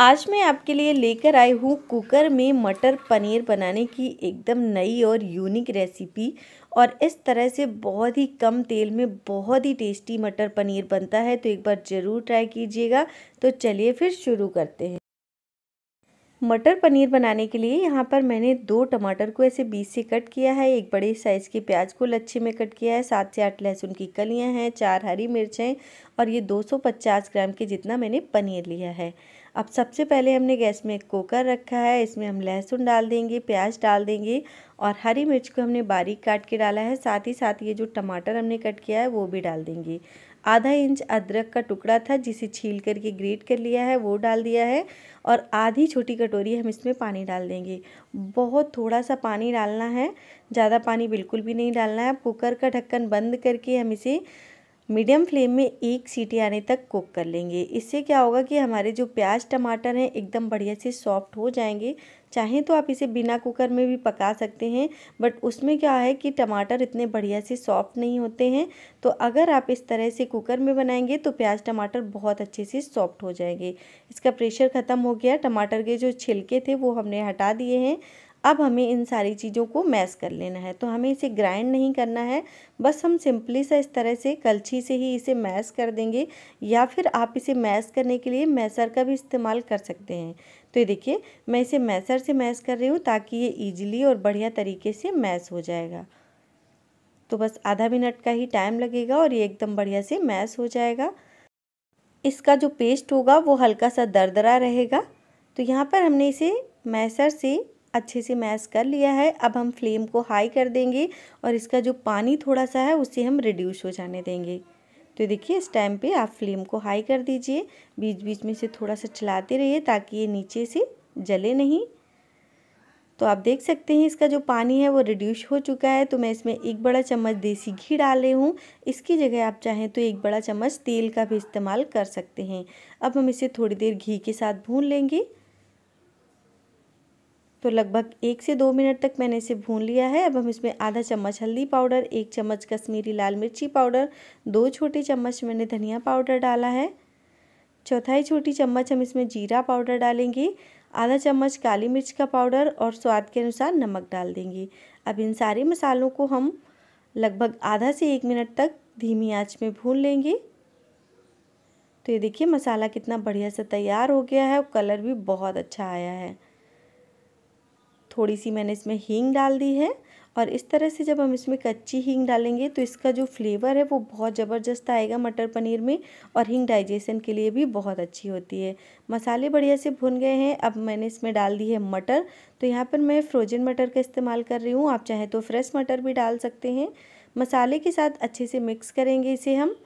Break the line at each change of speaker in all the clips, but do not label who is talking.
आज मैं आपके लिए लेकर आई हूँ कुकर में मटर पनीर बनाने की एकदम नई और यूनिक रेसिपी और इस तरह से बहुत ही कम तेल में बहुत ही टेस्टी मटर पनीर बनता है तो एक बार ज़रूर ट्राई कीजिएगा तो चलिए फिर शुरू करते हैं मटर पनीर बनाने के लिए यहाँ पर मैंने दो टमाटर को ऐसे बीच से कट किया है एक बड़े साइज़ के प्याज को लच्छे में कट किया है सात से आठ लहसुन की कलियाँ हैं चार हरी मिर्चें और ये 250 ग्राम के जितना मैंने पनीर लिया है अब सबसे पहले हमने गैस में एक कोकर रखा है इसमें हम लहसुन डाल देंगे प्याज डाल देंगे और हरी मिर्च को हमने बारीक काट के डाला है साथ ही साथ ये जो टमाटर हमने कट किया है वो भी डाल देंगे आधा इंच अदरक का टुकड़ा था जिसे छील करके ग्रेट कर लिया है वो डाल दिया है और आधी छोटी कटोरी हम इसमें पानी डाल देंगे बहुत थोड़ा सा पानी डालना है ज़्यादा पानी बिल्कुल भी नहीं डालना है कुकर का ढक्कन बंद करके हम इसे मीडियम फ्लेम में एक सीटी आने तक कुक कर लेंगे इससे क्या होगा कि हमारे जो प्याज टमाटर हैं एकदम बढ़िया से सॉफ्ट हो जाएंगे चाहें तो आप इसे बिना कुकर में भी पका सकते हैं बट उसमें क्या है कि टमाटर इतने बढ़िया से सॉफ्ट नहीं होते हैं तो अगर आप इस तरह से कुकर में बनाएंगे तो प्याज टमाटर बहुत अच्छे से सॉफ्ट हो जाएंगे इसका प्रेशर ख़त्म हो गया टमाटर के जो छिलके थे वो हमने हटा दिए हैं अब हमें इन सारी चीज़ों को मैश कर लेना है तो हमें इसे ग्राइंड नहीं करना है बस हम सिंपली सा इस तरह से कलछी से ही इसे मैश कर देंगे या फिर आप इसे मैश करने के लिए मैसर का भी इस्तेमाल कर सकते हैं तो ये देखिए मैं इसे मैसर से मैश कर रही हूँ ताकि ये ईजिली और बढ़िया तरीके से मैश हो जाएगा तो बस आधा मिनट का ही टाइम लगेगा और ये एकदम बढ़िया से मैश हो जाएगा इसका जो पेस्ट होगा वो हल्का सा दरदरा रहेगा तो यहाँ पर हमने इसे मैसर से अच्छे से मैश कर लिया है अब हम फ्लेम को हाई कर देंगे और इसका जो पानी थोड़ा सा है उसे हम रिड्यूस हो जाने देंगे तो देखिए इस टाइम पे आप फ्लेम को हाई कर दीजिए बीच बीच में से थोड़ा सा चलाते रहिए ताकि ये नीचे से जले नहीं तो आप देख सकते हैं इसका जो पानी है वो रिड्यूस हो चुका है तो मैं इसमें एक बड़ा चम्मच देसी घी डाल रही हूँ इसकी जगह आप चाहें तो एक बड़ा चम्मच तेल का भी इस्तेमाल कर सकते हैं अब हम इसे थोड़ी देर घी के साथ भून लेंगे तो लगभग एक से दो मिनट तक मैंने इसे भून लिया है अब हम इसमें आधा चम्मच हल्दी पाउडर एक चम्मच कश्मीरी लाल मिर्ची पाउडर दो छोटे चम्मच मैंने धनिया पाउडर डाला है चौथाई छोटी चम्मच हम इसमें जीरा पाउडर डालेंगे आधा चम्मच काली मिर्च का पाउडर और स्वाद के अनुसार नमक डाल देंगे अब इन सारे मसालों को हम लगभग आधा से एक मिनट तक धीमी आँच में भून लेंगे तो ये देखिए मसाला कितना बढ़िया से तैयार हो गया है और कलर भी बहुत अच्छा आया है थोड़ी सी मैंने इसमें हींग डाल दी है और इस तरह से जब हम इसमें कच्ची हींग डालेंगे तो इसका जो फ्लेवर है वो बहुत ज़बरदस्त आएगा मटर पनीर में और हींग डाइजेशन के लिए भी बहुत अच्छी होती है मसाले बढ़िया से भुन गए हैं अब मैंने इसमें डाल दी है मटर तो यहाँ पर मैं फ्रोजन मटर का इस्तेमाल कर रही हूँ आप चाहें तो फ्रेश मटर भी डाल सकते हैं मसाले के साथ अच्छे से मिक्स करेंगे इसे हम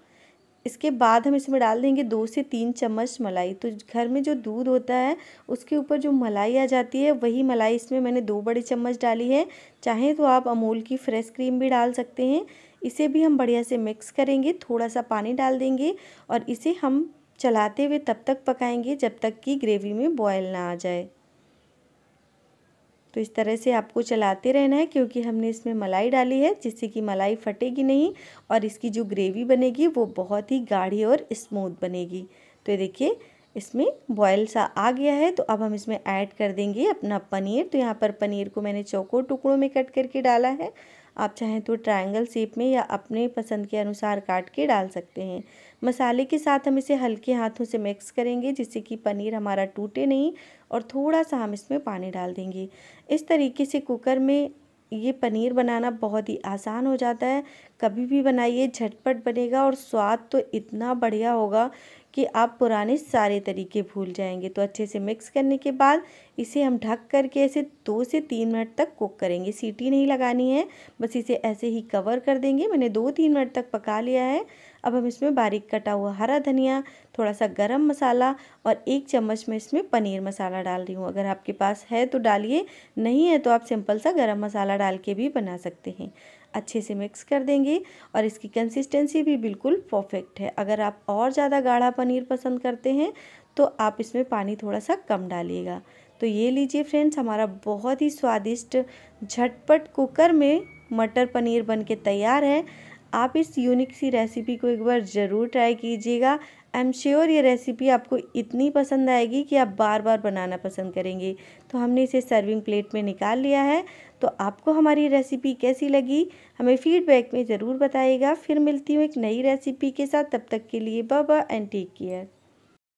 इसके बाद हम इसमें डाल देंगे दो से तीन चम्मच मलाई तो घर में जो दूध होता है उसके ऊपर जो मलाई आ जाती है वही मलाई इसमें मैंने दो बड़े चम्मच डाली है चाहें तो आप अमूल की फ्रेश क्रीम भी डाल सकते हैं इसे भी हम बढ़िया से मिक्स करेंगे थोड़ा सा पानी डाल देंगे और इसे हम चलाते हुए तब तक पकाएंगे जब तक कि ग्रेवी में बॉयल ना आ जाए तो इस तरह से आपको चलाते रहना है क्योंकि हमने इसमें मलाई डाली है जिससे कि मलाई फटेगी नहीं और इसकी जो ग्रेवी बनेगी वो बहुत ही गाढ़ी और स्मूथ बनेगी तो ये देखिए इसमें बॉयल सा आ गया है तो अब हम इसमें ऐड कर देंगे अपना पनीर तो यहाँ पर पनीर को मैंने चौकोर टुकड़ों में कट करके डाला है आप चाहें तो ट्रायंगल शेप में या अपने पसंद के अनुसार काट के डाल सकते हैं मसाले के साथ हम इसे हल्के हाथों से मिक्स करेंगे जिससे कि पनीर हमारा टूटे नहीं और थोड़ा सा हम इसमें पानी डाल देंगे इस तरीके से कुकर में ये पनीर बनाना बहुत ही आसान हो जाता है कभी भी बनाइए झटपट बनेगा और स्वाद तो इतना बढ़िया होगा कि आप पुराने सारे तरीके भूल जाएंगे तो अच्छे से मिक्स करने के बाद इसे हम ढक करके ऐसे दो से तीन मिनट तक कुक करेंगे सीटी नहीं लगानी है बस इसे ऐसे ही कवर कर देंगे मैंने दो तीन मिनट तक पका लिया है अब हम इसमें बारीक कटा हुआ हरा धनिया थोड़ा सा गरम मसाला और एक चम्मच में इसमें पनीर मसाला डाल रही हूँ अगर आपके पास है तो डालिए नहीं है तो आप सिंपल सा गरम मसाला डाल के भी बना सकते हैं अच्छे से मिक्स कर देंगे और इसकी कंसिस्टेंसी भी बिल्कुल परफेक्ट है अगर आप और ज़्यादा गाढ़ा पनीर पसंद करते हैं तो आप इसमें पानी थोड़ा सा कम डालिएगा तो ये लीजिए फ्रेंड्स हमारा बहुत ही स्वादिष्ट झटपट कुकर में मटर पनीर बन के तैयार है आप इस यूनिक सी रेसिपी को एक बार ज़रूर ट्राई कीजिएगा आई एम श्योर ये रेसिपी आपको इतनी पसंद आएगी कि आप बार बार बनाना पसंद करेंगे तो हमने इसे सर्विंग प्लेट में निकाल लिया है तो आपको हमारी रेसिपी कैसी लगी हमें फीडबैक में ज़रूर बताइएगा फिर मिलती हूँ एक नई रेसिपी के साथ तब तक के लिए बाबा एंड टेक केयर